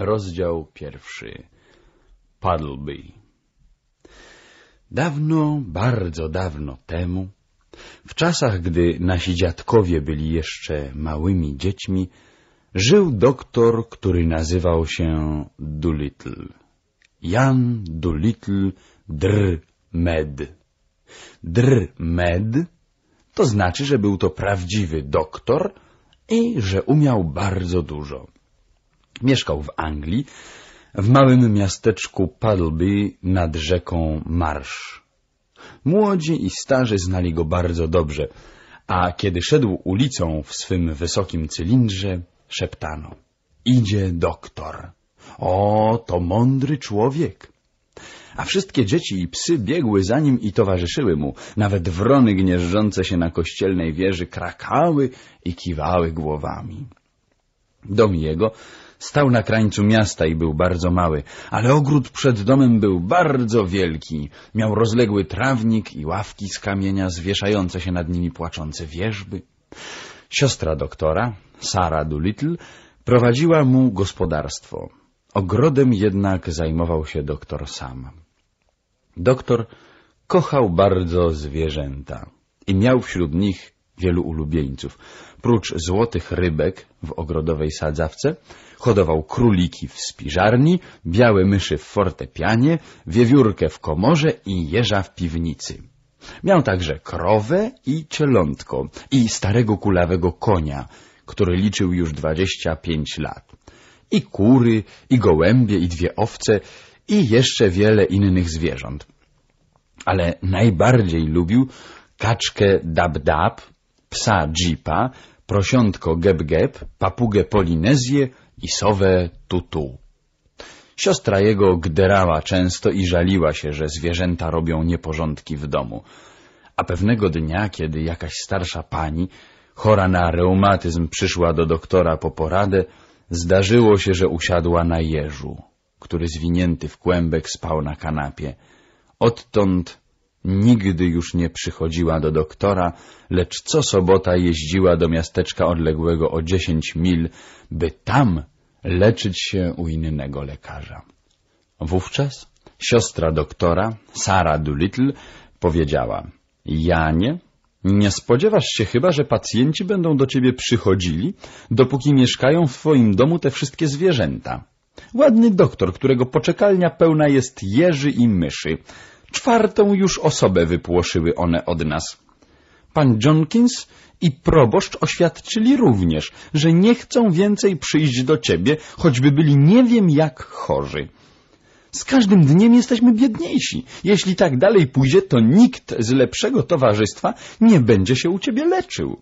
Rozdział pierwszy Paddleby. Dawno, bardzo dawno temu, w czasach, gdy nasi dziadkowie byli jeszcze małymi dziećmi, żył doktor, który nazywał się Dulittle. Jan Dulittle Dr. Med. Dr. Med to znaczy, że był to prawdziwy doktor i że umiał bardzo dużo. Mieszkał w Anglii, w małym miasteczku Puddleby nad rzeką Marsz. Młodzi i starzy znali go bardzo dobrze, a kiedy szedł ulicą w swym wysokim cylindrze, szeptano — idzie doktor. O, to mądry człowiek! A wszystkie dzieci i psy biegły za nim i towarzyszyły mu. Nawet wrony gnieżdżące się na kościelnej wieży krakały i kiwały głowami. Dom jego Stał na krańcu miasta i był bardzo mały, ale ogród przed domem był bardzo wielki. Miał rozległy trawnik i ławki z kamienia zwieszające się nad nimi płaczące wierzby. Siostra doktora, Sara Doolittle, prowadziła mu gospodarstwo. Ogrodem jednak zajmował się doktor sam. Doktor kochał bardzo zwierzęta i miał wśród nich wielu ulubieńców. Prócz złotych rybek w ogrodowej sadzawce hodował króliki w spiżarni, białe myszy w fortepianie, wiewiórkę w komorze i jeża w piwnicy. Miał także krowę i cielątko i starego kulawego konia, który liczył już dwadzieścia pięć lat. I kury, i gołębie, i dwie owce, i jeszcze wiele innych zwierząt. Ale najbardziej lubił kaczkę dab-dab, psa Jeepa, prosiątko Geb-Geb, papugę Polinezję i sowę Tutu. Siostra jego gderała często i żaliła się, że zwierzęta robią nieporządki w domu. A pewnego dnia, kiedy jakaś starsza pani, chora na reumatyzm, przyszła do doktora po poradę, zdarzyło się, że usiadła na jeżu, który zwinięty w kłębek spał na kanapie. Odtąd Nigdy już nie przychodziła do doktora, lecz co sobota jeździła do miasteczka odległego o dziesięć mil, by tam leczyć się u innego lekarza. Wówczas siostra doktora, Sara Doolittle, powiedziała — Janie, nie spodziewasz się chyba, że pacjenci będą do ciebie przychodzili, dopóki mieszkają w twoim domu te wszystkie zwierzęta. Ładny doktor, którego poczekalnia pełna jest jeży i myszy. Czwartą już osobę wypłoszyły one od nas. Pan Johnkins i proboszcz oświadczyli również, że nie chcą więcej przyjść do ciebie, choćby byli nie wiem jak chorzy. Z każdym dniem jesteśmy biedniejsi. Jeśli tak dalej pójdzie, to nikt z lepszego towarzystwa nie będzie się u ciebie leczył.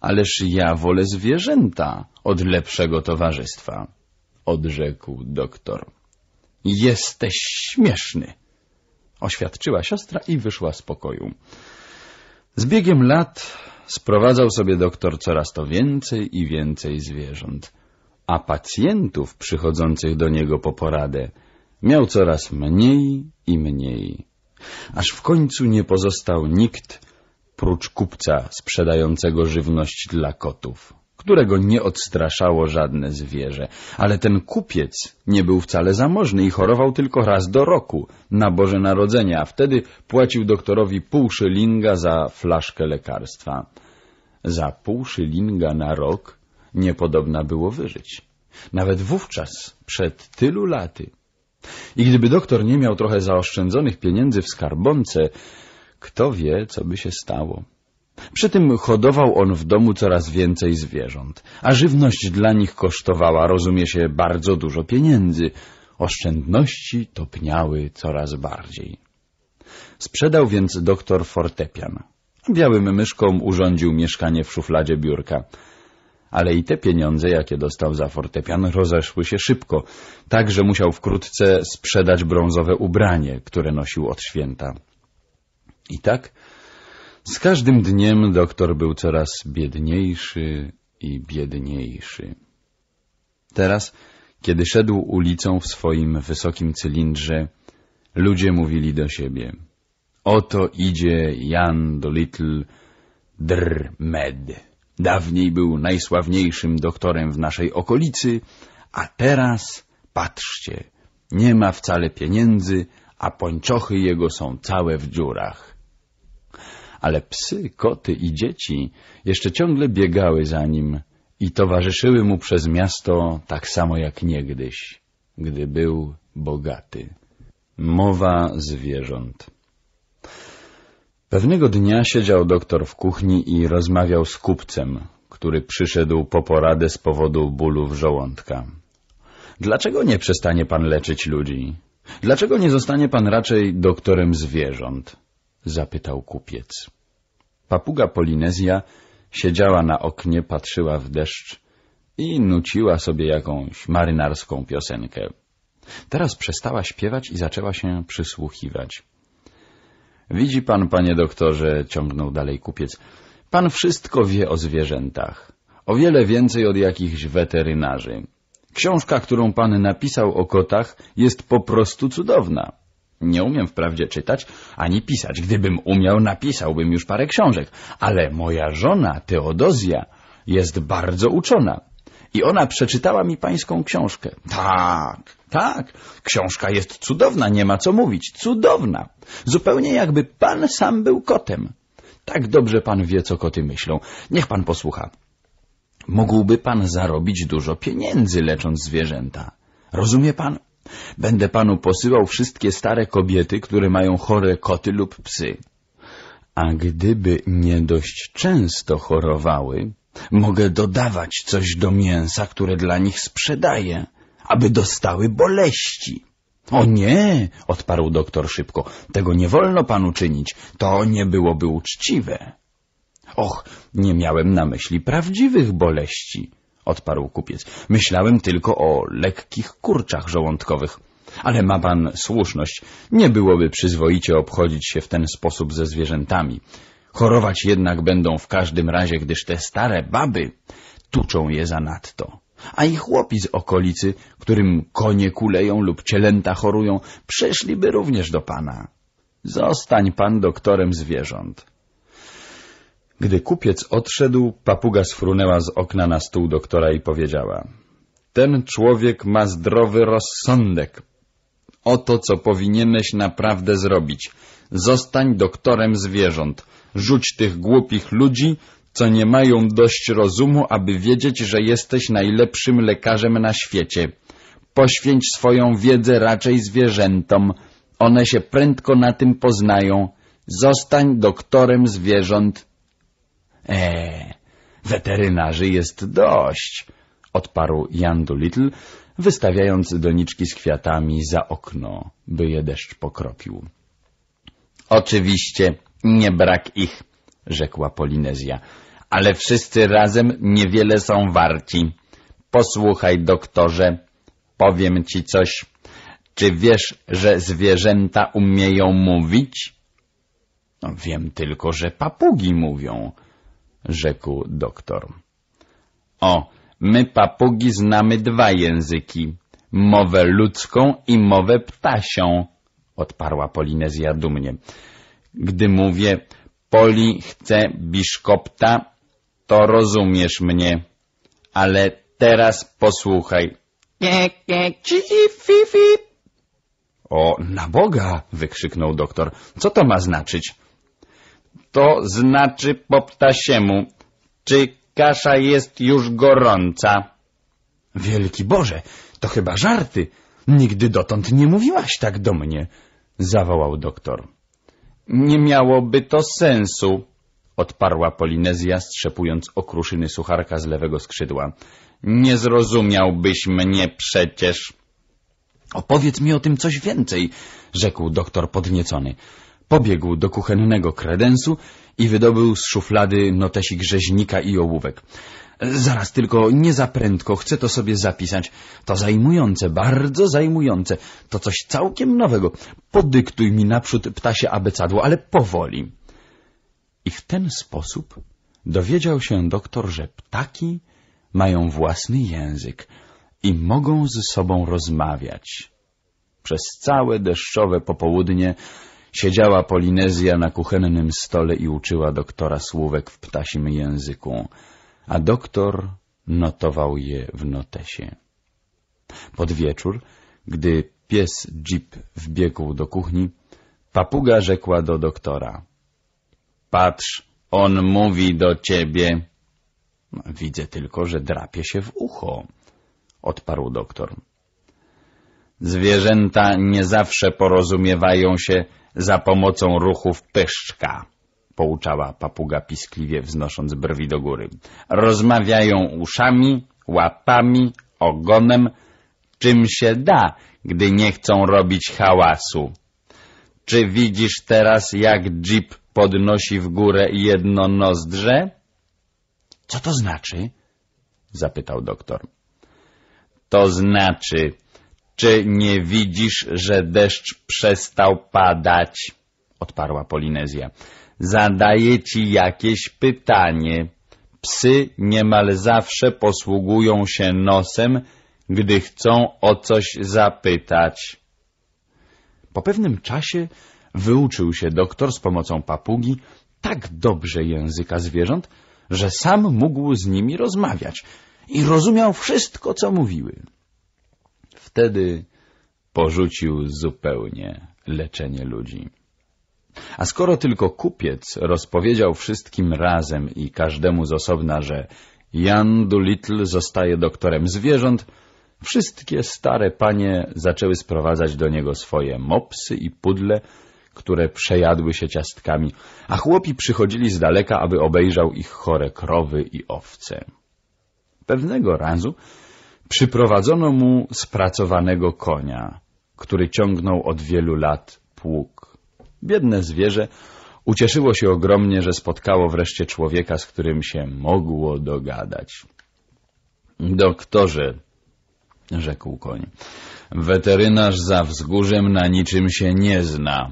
Ależ ja wolę zwierzęta od lepszego towarzystwa, odrzekł doktor. Jesteś śmieszny oświadczyła siostra i wyszła z pokoju. Z biegiem lat sprowadzał sobie doktor coraz to więcej i więcej zwierząt, a pacjentów przychodzących do niego po poradę miał coraz mniej i mniej, aż w końcu nie pozostał nikt prócz kupca sprzedającego żywność dla kotów którego nie odstraszało żadne zwierzę. Ale ten kupiec nie był wcale zamożny i chorował tylko raz do roku, na Boże Narodzenie, a wtedy płacił doktorowi pół szylinga za flaszkę lekarstwa. Za pół szylinga na rok niepodobna było wyżyć. Nawet wówczas, przed tylu laty. I gdyby doktor nie miał trochę zaoszczędzonych pieniędzy w skarbonce, kto wie, co by się stało. Przy tym hodował on w domu coraz więcej zwierząt, a żywność dla nich kosztowała, rozumie się, bardzo dużo pieniędzy. Oszczędności topniały coraz bardziej. Sprzedał więc doktor fortepian. Białym myszką urządził mieszkanie w szufladzie biurka. Ale i te pieniądze, jakie dostał za fortepian, rozeszły się szybko, tak, że musiał wkrótce sprzedać brązowe ubranie, które nosił od święta. I tak z każdym dniem doktor był coraz biedniejszy i biedniejszy. Teraz, kiedy szedł ulicą w swoim wysokim cylindrze, ludzie mówili do siebie — oto idzie Jan Dolittle Dr. Med. Dawniej był najsławniejszym doktorem w naszej okolicy, a teraz, patrzcie, nie ma wcale pieniędzy, a pończochy jego są całe w dziurach ale psy, koty i dzieci jeszcze ciągle biegały za nim i towarzyszyły mu przez miasto tak samo jak niegdyś, gdy był bogaty. Mowa zwierząt Pewnego dnia siedział doktor w kuchni i rozmawiał z kupcem, który przyszedł po poradę z powodu bólów żołądka. Dlaczego nie przestanie pan leczyć ludzi? Dlaczego nie zostanie pan raczej doktorem zwierząt? zapytał kupiec. Papuga Polinezja siedziała na oknie, patrzyła w deszcz i nuciła sobie jakąś marynarską piosenkę. Teraz przestała śpiewać i zaczęła się przysłuchiwać. — Widzi pan, panie doktorze — ciągnął dalej kupiec — pan wszystko wie o zwierzętach. O wiele więcej od jakichś weterynarzy. Książka, którą pan napisał o kotach, jest po prostu cudowna. Nie umiem wprawdzie czytać ani pisać. Gdybym umiał, napisałbym już parę książek. Ale moja żona, Teodozja, jest bardzo uczona. I ona przeczytała mi pańską książkę. Tak, tak, książka jest cudowna, nie ma co mówić. Cudowna. Zupełnie jakby pan sam był kotem. Tak dobrze pan wie, co koty myślą. Niech pan posłucha. Mógłby pan zarobić dużo pieniędzy, lecząc zwierzęta. Rozumie pan? Będę panu posyłał wszystkie stare kobiety, które mają chore koty lub psy. A gdyby nie dość często chorowały, mogę dodawać coś do mięsa, które dla nich sprzedaję, aby dostały boleści. O nie, odparł doktor szybko, tego nie wolno panu czynić, to nie byłoby uczciwe. Och, nie miałem na myśli prawdziwych boleści, odparł kupiec. Myślałem tylko o lekkich kurczach żołądkowych. Ale ma pan słuszność. Nie byłoby przyzwoicie obchodzić się w ten sposób ze zwierzętami. Chorować jednak będą w każdym razie, gdyż te stare baby tuczą je zanadto. A i chłopi z okolicy, którym konie kuleją lub cielęta chorują, przyszliby również do pana. Zostań pan doktorem zwierząt. Gdy kupiec odszedł, papuga sfrunęła z okna na stół doktora i powiedziała — Ten człowiek ma zdrowy rozsądek. Oto, co powinieneś naprawdę zrobić. Zostań doktorem zwierząt. Rzuć tych głupich ludzi, co nie mają dość rozumu, aby wiedzieć, że jesteś najlepszym lekarzem na świecie. Poświęć swoją wiedzę raczej zwierzętom. One się prędko na tym poznają. Zostań doktorem zwierząt. E, weterynarzy jest dość, odparł Jan Doolittle, wystawiając doniczki z kwiatami za okno, by je deszcz pokropił. Oczywiście nie brak ich, rzekła Polinezja, ale wszyscy razem niewiele są warci. Posłuchaj, doktorze, powiem ci coś. Czy wiesz, że zwierzęta umieją mówić? No, wiem tylko, że papugi mówią, rzekł doktor. O, my papugi znamy dwa języki, mowę ludzką i mowę ptasią, odparła Polinezja dumnie. Gdy mówię, Poli chce biszkopta, to rozumiesz mnie, ale teraz posłuchaj. O, na Boga! wykrzyknął doktor. Co to ma znaczyć? to znaczy po ptasiemu. Czy kasza jest już gorąca? Wielki Boże, to chyba żarty. Nigdy dotąd nie mówiłaś tak do mnie, zawołał doktor. Nie miałoby to sensu, odparła Polinezja, strzepując okruszyny sucharka z lewego skrzydła. Nie zrozumiałbyś mnie przecież. Opowiedz mi o tym coś więcej, rzekł doktor podniecony. Pobiegł do kuchennego kredensu i wydobył z szuflady notesik rzeźnika i ołówek. Zaraz tylko, nie za prędko, chcę to sobie zapisać. To zajmujące, bardzo zajmujące. To coś całkiem nowego. Podyktuj mi naprzód ptasie abecadło, ale powoli. I w ten sposób dowiedział się doktor, że ptaki mają własny język i mogą ze sobą rozmawiać. Przez całe deszczowe popołudnie Siedziała Polinezja na kuchennym stole i uczyła doktora słówek w ptasim języku, a doktor notował je w notesie. Pod wieczór, gdy pies Jeep wbiegł do kuchni, papuga rzekła do doktora. — Patrz, on mówi do ciebie. — Widzę tylko, że drapie się w ucho — odparł doktor. Zwierzęta nie zawsze porozumiewają się za pomocą ruchów pyszczka, pouczała papuga piskliwie, wznosząc brwi do góry. Rozmawiają uszami, łapami, ogonem, czym się da, gdy nie chcą robić hałasu. Czy widzisz teraz, jak jeep podnosi w górę jedno nozdrze? — Co to znaczy? — zapytał doktor. — To znaczy, czy nie widzisz, że deszcz przestał padać? Odparła Polinezja. Zadaję ci jakieś pytanie. Psy niemal zawsze posługują się nosem, gdy chcą o coś zapytać. Po pewnym czasie wyuczył się doktor z pomocą papugi tak dobrze języka zwierząt, że sam mógł z nimi rozmawiać i rozumiał wszystko, co mówiły wtedy porzucił zupełnie leczenie ludzi. A skoro tylko kupiec rozpowiedział wszystkim razem i każdemu z osobna, że Jan Doolittle zostaje doktorem zwierząt, wszystkie stare panie zaczęły sprowadzać do niego swoje mopsy i pudle, które przejadły się ciastkami, a chłopi przychodzili z daleka, aby obejrzał ich chore krowy i owce. Pewnego razu Przyprowadzono mu spracowanego konia, który ciągnął od wielu lat pług. Biedne zwierzę ucieszyło się ogromnie, że spotkało wreszcie człowieka, z którym się mogło dogadać. Doktorze, rzekł koń, weterynarz za wzgórzem na niczym się nie zna.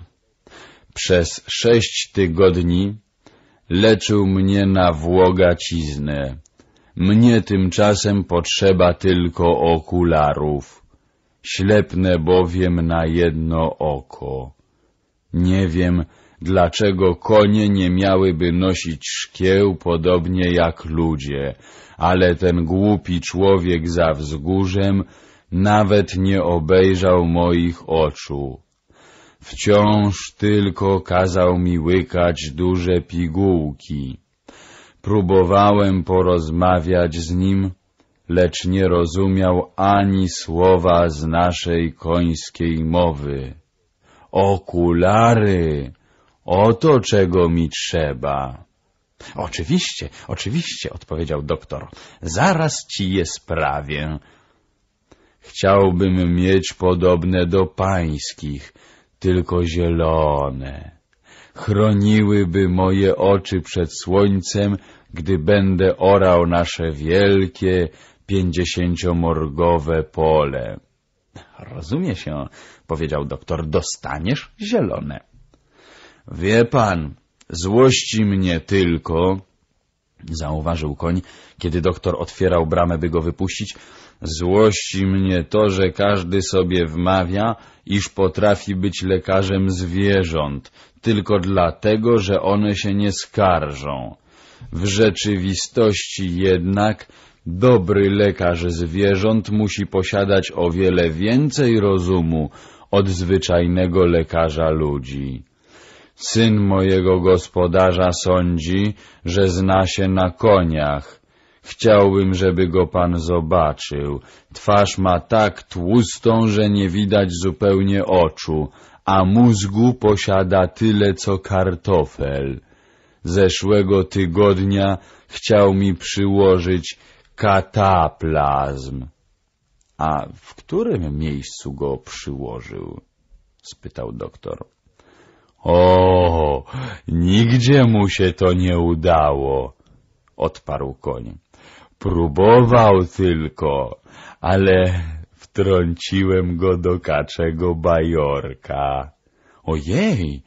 Przez sześć tygodni leczył mnie na włogaciznę, mnie tymczasem potrzeba tylko okularów. ślepne bowiem na jedno oko. Nie wiem, dlaczego konie nie miałyby nosić szkieł podobnie jak ludzie, ale ten głupi człowiek za wzgórzem nawet nie obejrzał moich oczu. Wciąż tylko kazał mi łykać duże pigułki. Próbowałem porozmawiać z nim, lecz nie rozumiał ani słowa z naszej końskiej mowy. Okulary! Oto czego mi trzeba. Oczywiście, oczywiście, odpowiedział doktor. Zaraz ci je sprawię. Chciałbym mieć podobne do pańskich, tylko zielone chroniłyby moje oczy przed słońcem, gdy będę orał nasze wielkie, pięćdziesięciomorgowe pole. Rozumie się, powiedział doktor, dostaniesz zielone. Wie pan, złości mnie tylko, zauważył koń, kiedy doktor otwierał bramę, by go wypuścić, złości mnie to, że każdy sobie wmawia, iż potrafi być lekarzem zwierząt, tylko dlatego, że one się nie skarżą. W rzeczywistości jednak dobry lekarz zwierząt musi posiadać o wiele więcej rozumu od zwyczajnego lekarza ludzi. Syn mojego gospodarza sądzi, że zna się na koniach. Chciałbym, żeby go pan zobaczył. Twarz ma tak tłustą, że nie widać zupełnie oczu, a mózgu posiada tyle co kartofel. Zeszłego tygodnia chciał mi przyłożyć kataplazm. — A w którym miejscu go przyłożył? — spytał doktor. — O, nigdzie mu się to nie udało — odparł koń. — Próbował tylko, ale Wtrąciłem go do kaczego bajorka. Ojej!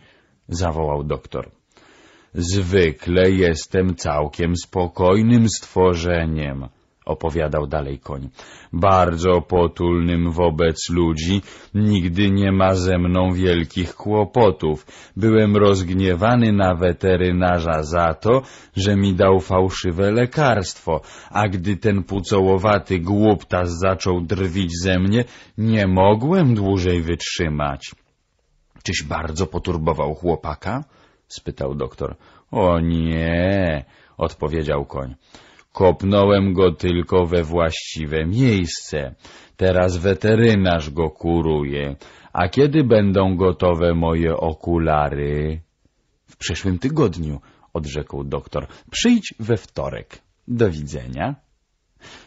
zawołał doktor. Zwykle jestem całkiem spokojnym stworzeniem, opowiadał dalej koń. Bardzo potulnym wobec ludzi, nigdy nie ma ze mną wielkich kłopotów. Byłem rozgniewany na weterynarza za to, że mi dał fałszywe lekarstwo, a gdy ten pucołowaty głuptas zaczął drwić ze mnie, nie mogłem dłużej wytrzymać. Czyś bardzo poturbował chłopaka? spytał doktor. O nie, odpowiedział koń. Kopnąłem go tylko we właściwe miejsce. Teraz weterynarz go kuruje. A kiedy będą gotowe moje okulary? W przyszłym tygodniu, odrzekł doktor. Przyjdź we wtorek. Do widzenia.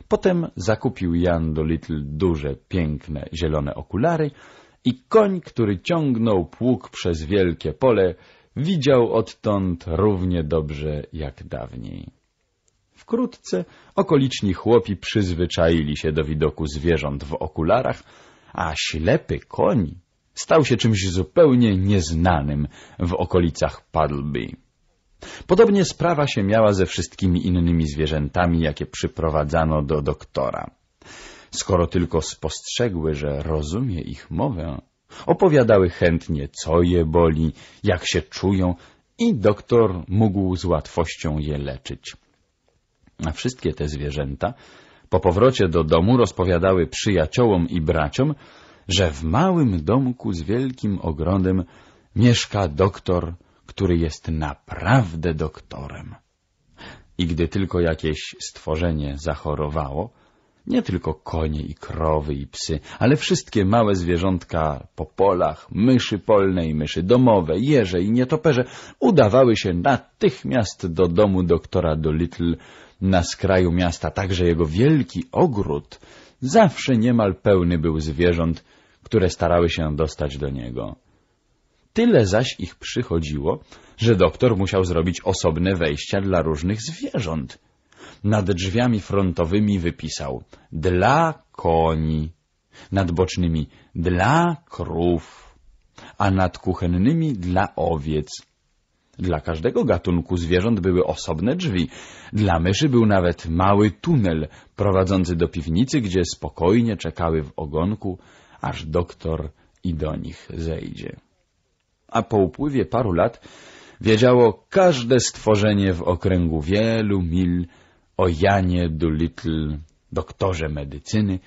Potem zakupił Jan Dolittle duże, piękne, zielone okulary i koń, który ciągnął pług przez wielkie pole, widział odtąd równie dobrze jak dawniej. Wkrótce okoliczni chłopi przyzwyczaili się do widoku zwierząt w okularach, a ślepy koń stał się czymś zupełnie nieznanym w okolicach Puddleby. Podobnie sprawa się miała ze wszystkimi innymi zwierzętami, jakie przyprowadzano do doktora. Skoro tylko spostrzegły, że rozumie ich mowę, opowiadały chętnie, co je boli, jak się czują i doktor mógł z łatwością je leczyć a wszystkie te zwierzęta po powrocie do domu rozpowiadały przyjaciołom i braciom, że w małym domku z wielkim ogrodem mieszka doktor, który jest naprawdę doktorem. I gdy tylko jakieś stworzenie zachorowało, nie tylko konie i krowy i psy, ale wszystkie małe zwierzątka po polach, myszy polne i myszy domowe, jeże i nietoperze udawały się natychmiast do domu doktora Dolittle, na skraju miasta, także jego wielki ogród zawsze niemal pełny był zwierząt, które starały się dostać do niego. Tyle zaś ich przychodziło, że doktor musiał zrobić osobne wejścia dla różnych zwierząt. Nad drzwiami frontowymi wypisał dla koni, nad bocznymi dla krów, a nad kuchennymi dla owiec. Dla każdego gatunku zwierząt były osobne drzwi. Dla myszy był nawet mały tunel prowadzący do piwnicy, gdzie spokojnie czekały w ogonku, aż doktor i do nich zejdzie. A po upływie paru lat wiedziało każde stworzenie w okręgu wielu mil o Janie Doolittle, doktorze medycyny,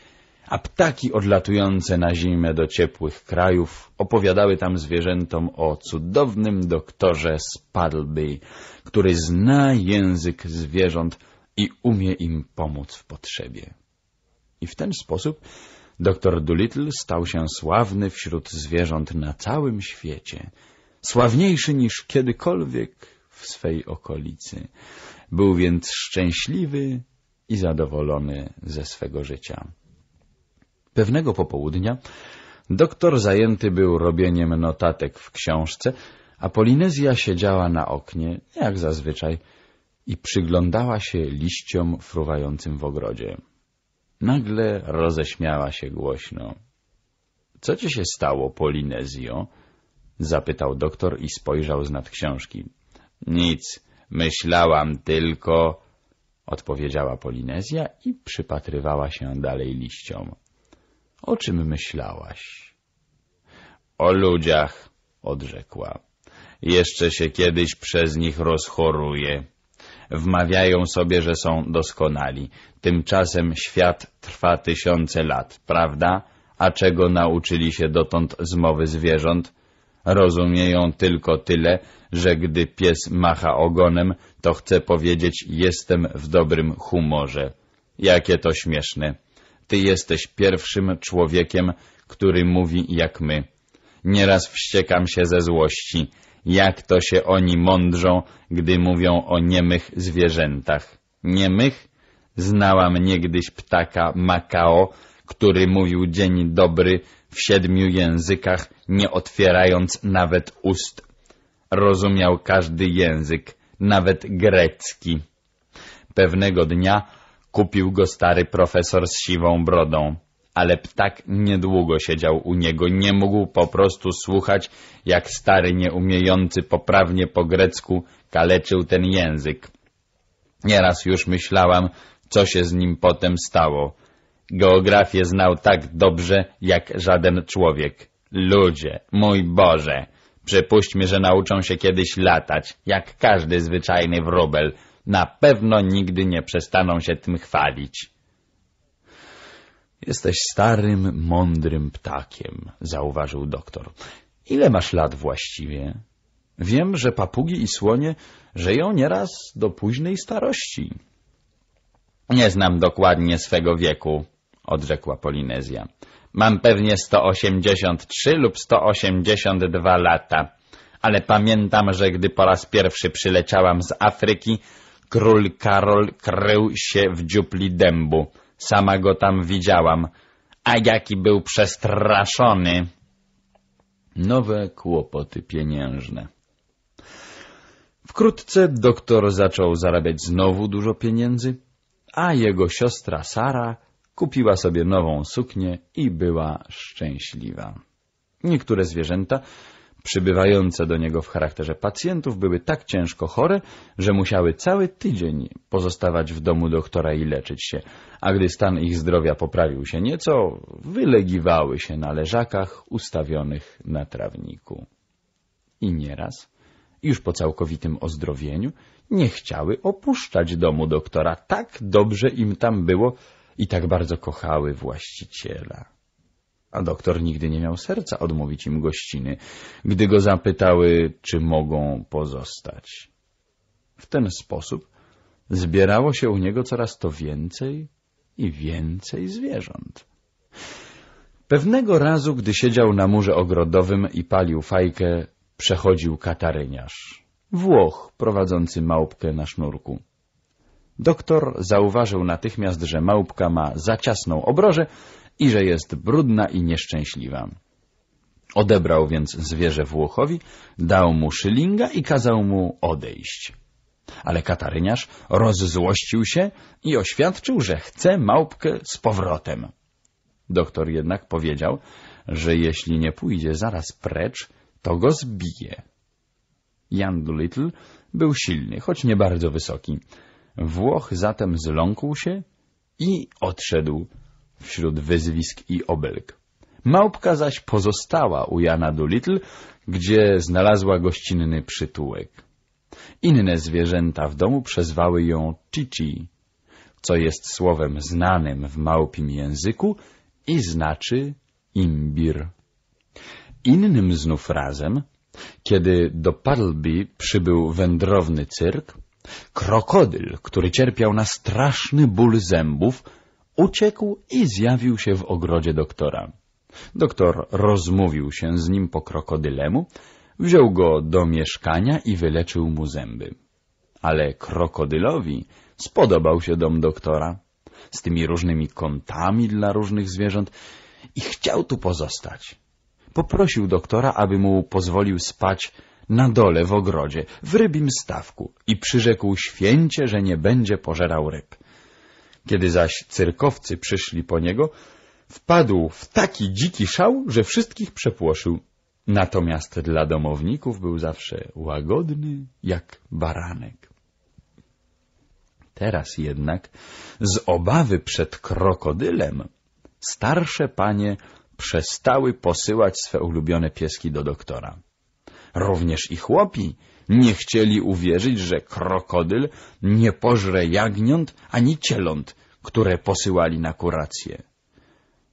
a ptaki odlatujące na zimę do ciepłych krajów opowiadały tam zwierzętom o cudownym doktorze Spadlby, który zna język zwierząt i umie im pomóc w potrzebie. I w ten sposób doktor Doolittle stał się sławny wśród zwierząt na całym świecie, sławniejszy niż kiedykolwiek w swej okolicy. Był więc szczęśliwy i zadowolony ze swego życia. Pewnego popołudnia doktor zajęty był robieniem notatek w książce, a Polinezja siedziała na oknie, jak zazwyczaj, i przyglądała się liściom fruwającym w ogrodzie. Nagle roześmiała się głośno. — Co ci się stało, Polinezjo? — zapytał doktor i spojrzał z nad książki. — Nic, myślałam tylko — odpowiedziała Polinezja i przypatrywała się dalej liściom. O czym myślałaś? O ludziach, odrzekła. Jeszcze się kiedyś przez nich rozchoruje. Wmawiają sobie, że są doskonali. Tymczasem świat trwa tysiące lat, prawda? A czego nauczyli się dotąd z mowy zwierząt? Rozumieją tylko tyle, że gdy pies macha ogonem, to chce powiedzieć jestem w dobrym humorze. Jakie to śmieszne. Ty jesteś pierwszym człowiekiem, który mówi jak my. Nieraz wściekam się ze złości, jak to się oni mądrzą, gdy mówią o niemych zwierzętach. Niemych? Znałam niegdyś ptaka Makao, który mówił dzień dobry w siedmiu językach, nie otwierając nawet ust. Rozumiał każdy język, nawet grecki. Pewnego dnia Kupił go stary profesor z siwą brodą, ale ptak niedługo siedział u niego, nie mógł po prostu słuchać, jak stary nieumiejący poprawnie po grecku kaleczył ten język. Nieraz już myślałam, co się z nim potem stało. Geografię znał tak dobrze, jak żaden człowiek. Ludzie, mój Boże! Przypuśćmy, że nauczą się kiedyś latać, jak każdy zwyczajny wróbel — na pewno nigdy nie przestaną się tym chwalić. Jesteś starym, mądrym ptakiem, zauważył doktor. Ile masz lat właściwie? Wiem, że papugi i słonie żyją nieraz do późnej starości. Nie znam dokładnie swego wieku, odrzekła Polinezja. Mam pewnie 183 lub 182 lata, ale pamiętam, że gdy po raz pierwszy przyleciałam z Afryki, Król Karol krył się w dziupli dębu. Sama go tam widziałam. A jaki był przestraszony! Nowe kłopoty pieniężne. Wkrótce doktor zaczął zarabiać znowu dużo pieniędzy, a jego siostra Sara kupiła sobie nową suknię i była szczęśliwa. Niektóre zwierzęta przybywające do niego w charakterze pacjentów były tak ciężko chore, że musiały cały tydzień pozostawać w domu doktora i leczyć się, a gdy stan ich zdrowia poprawił się nieco, wylegiwały się na leżakach ustawionych na trawniku. I nieraz, już po całkowitym ozdrowieniu, nie chciały opuszczać domu doktora, tak dobrze im tam było i tak bardzo kochały właściciela a doktor nigdy nie miał serca odmówić im gościny, gdy go zapytały, czy mogą pozostać. W ten sposób zbierało się u niego coraz to więcej i więcej zwierząt. Pewnego razu, gdy siedział na murze ogrodowym i palił fajkę, przechodził kataryniarz. Włoch prowadzący małpkę na sznurku. Doktor zauważył natychmiast, że małpka ma za ciasną obrożę, i że jest brudna i nieszczęśliwa. Odebrał więc zwierzę Włochowi, dał mu szylinga i kazał mu odejść. Ale kataryniarz rozzłościł się i oświadczył, że chce małpkę z powrotem. Doktor jednak powiedział, że jeśli nie pójdzie zaraz precz, to go zbije. Jan Doolittle był silny, choć nie bardzo wysoki. Włoch zatem zląkł się i odszedł wśród wyzwisk i obelg. Małpka zaś pozostała u Jana Doolittle, gdzie znalazła gościnny przytułek. Inne zwierzęta w domu przezwały ją Chichi, co jest słowem znanym w małpim języku i znaczy imbir. Innym znów razem, kiedy do Puddleby przybył wędrowny cyrk, krokodyl, który cierpiał na straszny ból zębów, Uciekł i zjawił się w ogrodzie doktora. Doktor rozmówił się z nim po krokodylemu, wziął go do mieszkania i wyleczył mu zęby. Ale krokodylowi spodobał się dom doktora, z tymi różnymi kątami dla różnych zwierząt i chciał tu pozostać. Poprosił doktora, aby mu pozwolił spać na dole w ogrodzie, w rybim stawku i przyrzekł święcie, że nie będzie pożerał ryb. Kiedy zaś cyrkowcy przyszli po niego, wpadł w taki dziki szał, że wszystkich przepłoszył. Natomiast dla domowników był zawsze łagodny jak baranek. Teraz jednak z obawy przed krokodylem starsze panie przestały posyłać swe ulubione pieski do doktora. Również i chłopi nie chcieli uwierzyć, że krokodyl nie pożre jagniąt ani cieląt, które posyłali na kurację.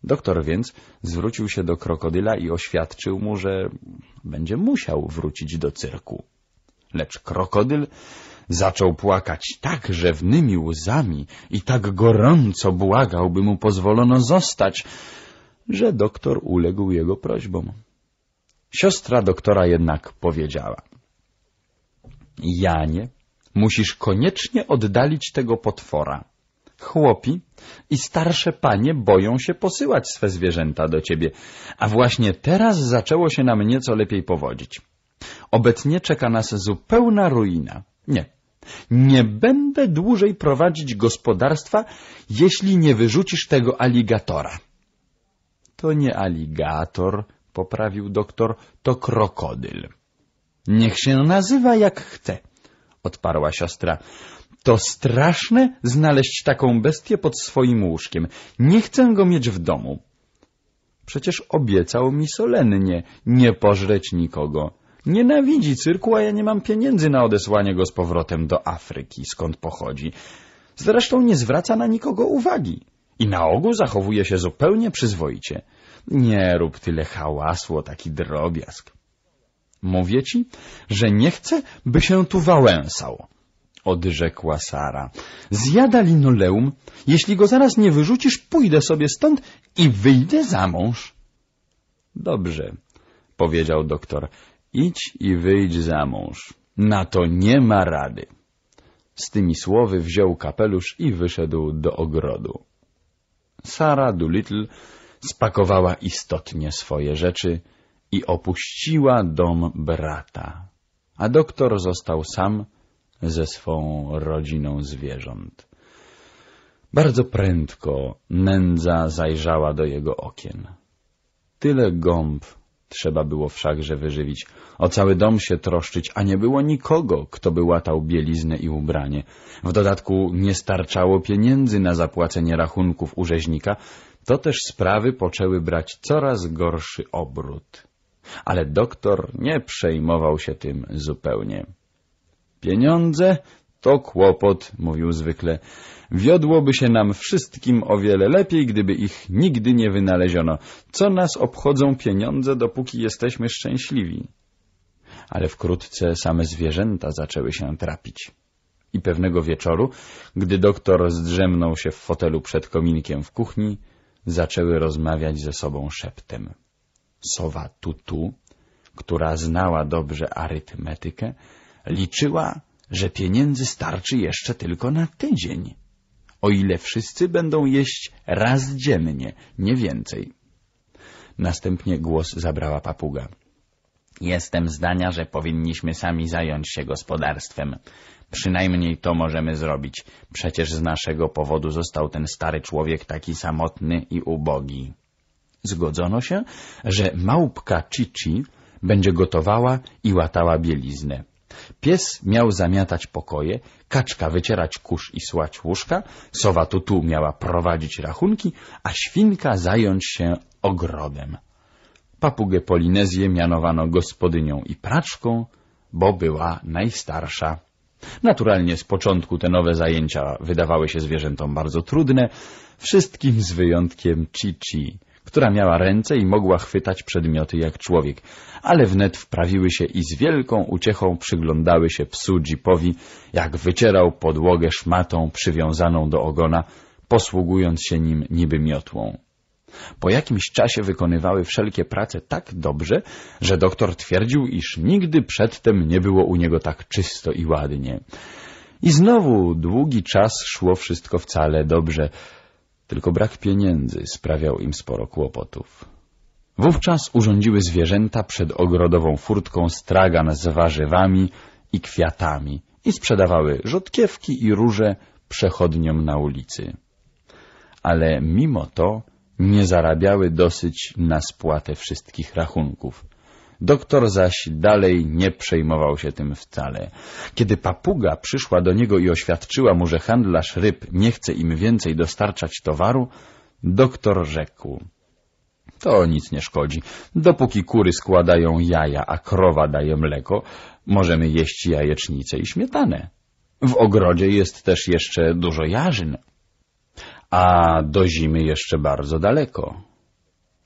Doktor więc zwrócił się do krokodyla i oświadczył mu, że będzie musiał wrócić do cyrku. Lecz krokodyl zaczął płakać tak rzewnymi łzami i tak gorąco błagał, by mu pozwolono zostać, że doktor uległ jego prośbom. Siostra doktora jednak powiedziała Janie, musisz koniecznie oddalić tego potwora. Chłopi i starsze panie boją się posyłać swe zwierzęta do ciebie, a właśnie teraz zaczęło się nam nieco lepiej powodzić. Obecnie czeka nas zupełna ruina. Nie, nie będę dłużej prowadzić gospodarstwa, jeśli nie wyrzucisz tego aligatora. To nie aligator, poprawił doktor, to krokodyl. Niech się nazywa jak chce, odparła siostra. To straszne znaleźć taką bestię pod swoim łóżkiem. Nie chcę go mieć w domu. Przecież obiecał mi solennie nie pożreć nikogo. Nienawidzi cyrku, a ja nie mam pieniędzy na odesłanie go z powrotem do Afryki, skąd pochodzi. Zresztą nie zwraca na nikogo uwagi i na ogół zachowuje się zupełnie przyzwoicie. Nie rób tyle hałasu o taki drobiazg. Mówię ci, że nie chcę, by się tu wałęsał odrzekła Sara. Zjada linoleum. Jeśli go zaraz nie wyrzucisz, pójdę sobie stąd i wyjdę za mąż. Dobrze, powiedział doktor. Idź i wyjdź za mąż. Na to nie ma rady. Z tymi słowy wziął kapelusz i wyszedł do ogrodu. Sara Doolittle spakowała istotnie swoje rzeczy i opuściła dom brata, a doktor został sam ze swą rodziną zwierząt. Bardzo prędko nędza zajrzała do jego okien. Tyle gąb trzeba było wszakże wyżywić, o cały dom się troszczyć, a nie było nikogo, kto by łatał bieliznę i ubranie. W dodatku nie starczało pieniędzy na zapłacenie rachunków u rzeźnika, to też sprawy poczęły brać coraz gorszy obrót. Ale doktor nie przejmował się tym zupełnie. Pieniądze to kłopot, mówił zwykle. Wiodłoby się nam wszystkim o wiele lepiej, gdyby ich nigdy nie wynaleziono. Co nas obchodzą pieniądze, dopóki jesteśmy szczęśliwi? Ale wkrótce same zwierzęta zaczęły się trapić. I pewnego wieczoru, gdy doktor zdrzemnął się w fotelu przed kominkiem w kuchni, zaczęły rozmawiać ze sobą szeptem sowa Tutu, która znała dobrze arytmetykę, liczyła, że pieniędzy starczy jeszcze tylko na tydzień, o ile wszyscy będą jeść raz dziennie, nie więcej. Następnie głos zabrała papuga. Jestem zdania, że powinniśmy sami zająć się gospodarstwem. Przynajmniej to możemy zrobić. Przecież z naszego powodu został ten stary człowiek taki samotny i ubogi zgodzono się, że małpka Cici będzie gotowała i łatała bieliznę. Pies miał zamiatać pokoje, kaczka wycierać kurz i słać łóżka, sowa tutu miała prowadzić rachunki, a świnka zająć się ogrodem. Papugę Polinezję mianowano gospodynią i praczką, bo była najstarsza. Naturalnie z początku te nowe zajęcia wydawały się zwierzętom bardzo trudne, wszystkim z wyjątkiem Cici która miała ręce i mogła chwytać przedmioty jak człowiek, ale wnet wprawiły się i z wielką uciechą przyglądały się psu Jeepowi, jak wycierał podłogę szmatą przywiązaną do ogona, posługując się nim niby miotłą. Po jakimś czasie wykonywały wszelkie prace tak dobrze, że doktor twierdził, iż nigdy przedtem nie było u niego tak czysto i ładnie. I znowu długi czas szło wszystko wcale dobrze, tylko brak pieniędzy sprawiał im sporo kłopotów. Wówczas urządziły zwierzęta przed ogrodową furtką stragan z warzywami i kwiatami i sprzedawały rzodkiewki i róże przechodniom na ulicy. Ale mimo to nie zarabiały dosyć na spłatę wszystkich rachunków – Doktor zaś dalej nie przejmował się tym wcale. Kiedy papuga przyszła do niego i oświadczyła mu, że handlarz ryb nie chce im więcej dostarczać towaru, doktor rzekł... To nic nie szkodzi. Dopóki kury składają jaja, a krowa daje mleko, możemy jeść jajecznicę i śmietanę. W ogrodzie jest też jeszcze dużo jarzyn, a do zimy jeszcze bardzo daleko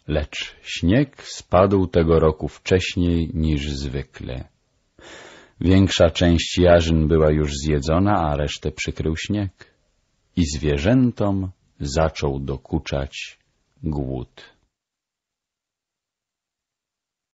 lecz śnieg spadł tego roku wcześniej niż zwykle. Większa część jarzyn była już zjedzona, a resztę przykrył śnieg. I zwierzętom zaczął dokuczać głód.